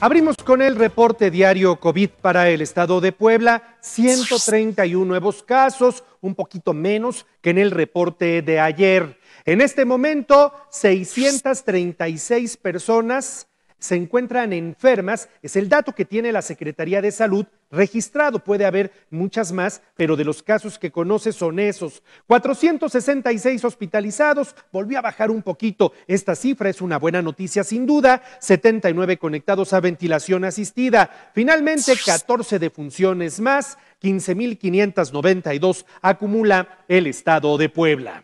Abrimos con el reporte diario COVID para el estado de Puebla, 131 nuevos casos, un poquito menos que en el reporte de ayer. En este momento, 636 personas se encuentran enfermas, es el dato que tiene la Secretaría de Salud registrado, puede haber muchas más, pero de los casos que conoce son esos. 466 hospitalizados, volvió a bajar un poquito, esta cifra es una buena noticia sin duda, 79 conectados a ventilación asistida, finalmente 14 defunciones más, 15.592 acumula el Estado de Puebla.